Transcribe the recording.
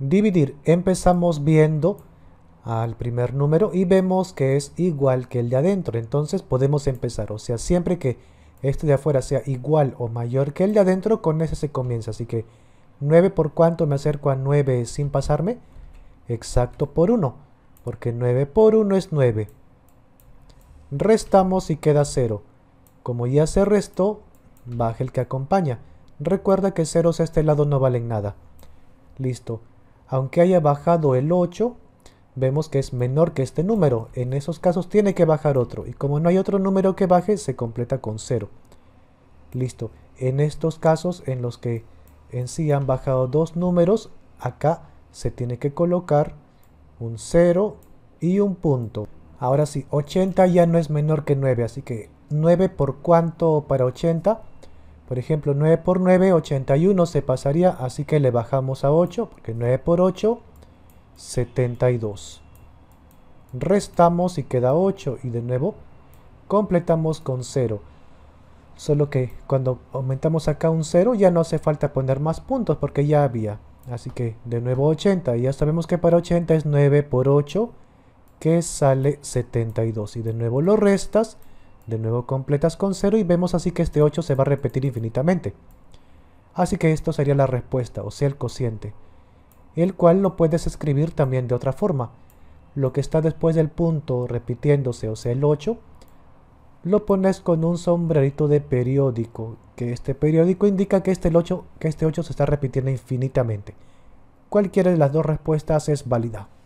dividir. Empezamos viendo al primer número y vemos que es igual que el de adentro. Entonces podemos empezar. O sea, siempre que este de afuera sea igual o mayor que el de adentro, con ese se comienza. Así que 9 por cuánto me acerco a 9 sin pasarme? Exacto por 1. Porque 9 por 1 es 9. Restamos y queda 0. Como ya se restó, baje el que acompaña. Recuerda que ceros a este lado no valen nada. Listo aunque haya bajado el 8, vemos que es menor que este número. En esos casos tiene que bajar otro. Y como no hay otro número que baje, se completa con 0. Listo. En estos casos en los que en sí han bajado dos números, acá se tiene que colocar un 0 y un punto. Ahora sí, 80 ya no es menor que 9, así que 9 por cuánto para 80? Por ejemplo, 9 por 9, 81 se pasaría, así que le bajamos a 8, porque 9 por 8, 72. Restamos y queda 8, y de nuevo completamos con 0. Solo que cuando aumentamos acá un 0 ya no hace falta poner más puntos porque ya había. Así que de nuevo 80. Y ya sabemos que para 80 es 9 por 8 que sale 72. Y de nuevo lo restas de nuevo completas con 0 y vemos así que este 8 se va a repetir infinitamente. Así que esto sería la respuesta, o sea el cociente, el cual lo puedes escribir también de otra forma. Lo que está después del punto repitiéndose, o sea el 8, lo pones con un sombrerito de periódico, que este periódico indica que este, el 8, que este 8 se está repitiendo infinitamente. Cualquiera de las dos respuestas es válida.